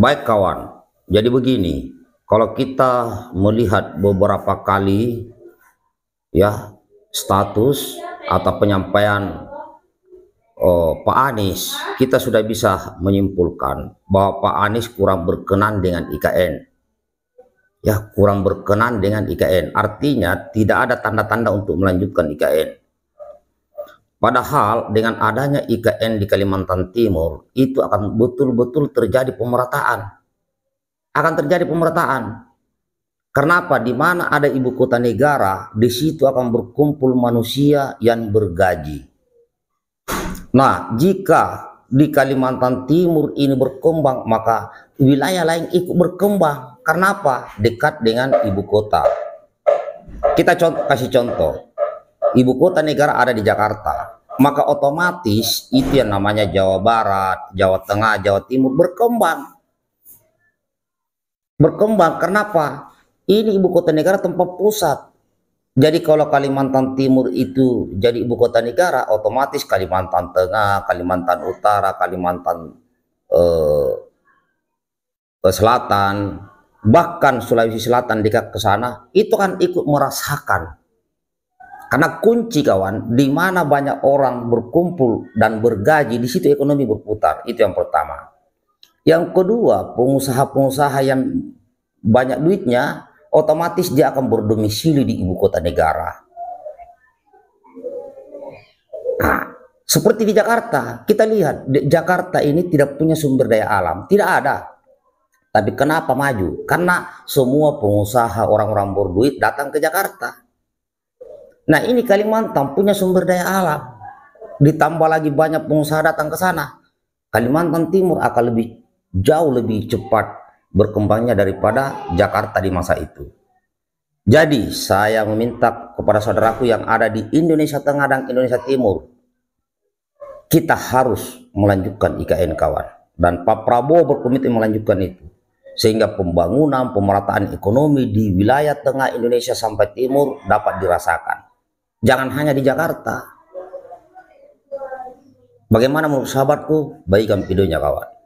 Baik kawan, jadi begini, kalau kita melihat beberapa kali ya status atau penyampaian oh, Pak Anies, kita sudah bisa menyimpulkan bahwa Pak Anies kurang berkenan dengan IKN. Ya, kurang berkenan dengan IKN. Artinya tidak ada tanda-tanda untuk melanjutkan IKN. Padahal dengan adanya IKN di Kalimantan Timur itu akan betul-betul terjadi pemerataan. Akan terjadi pemerataan. Kenapa? Di mana ada ibu kota negara, di situ akan berkumpul manusia yang bergaji. Nah, jika di Kalimantan Timur ini berkembang, maka wilayah lain ikut berkembang. Kenapa? Dekat dengan ibu kota. Kita contoh, kasih contoh ibu kota negara ada di Jakarta. Maka otomatis itu yang namanya Jawa Barat, Jawa Tengah, Jawa Timur berkembang. Berkembang, kenapa? Ini ibu kota negara tempat pusat. Jadi kalau Kalimantan Timur itu jadi ibu kota negara, otomatis Kalimantan Tengah, Kalimantan Utara, Kalimantan eh, eh Selatan, bahkan Sulawesi Selatan dekat ke sana, itu kan ikut merasakan karena kunci kawan, di mana banyak orang berkumpul dan bergaji, di situ ekonomi berputar. Itu yang pertama. Yang kedua, pengusaha-pengusaha yang banyak duitnya, otomatis dia akan berdomisili di ibu kota negara. Nah, seperti di Jakarta, kita lihat Jakarta ini tidak punya sumber daya alam, tidak ada. Tapi kenapa maju? Karena semua pengusaha orang-orang berduit datang ke Jakarta. Nah ini Kalimantan punya sumber daya alam. Ditambah lagi banyak pengusaha datang ke sana. Kalimantan Timur akan lebih jauh lebih cepat berkembangnya daripada Jakarta di masa itu. Jadi saya meminta kepada saudaraku yang ada di Indonesia Tengah dan Indonesia Timur. Kita harus melanjutkan IKN kawan. Dan Pak Prabowo berkomitmen melanjutkan itu. Sehingga pembangunan, pemerataan ekonomi di wilayah tengah Indonesia sampai timur dapat dirasakan. Jangan hanya di Jakarta. Bagaimana menurut sahabatku? Baikkan videonya kawan.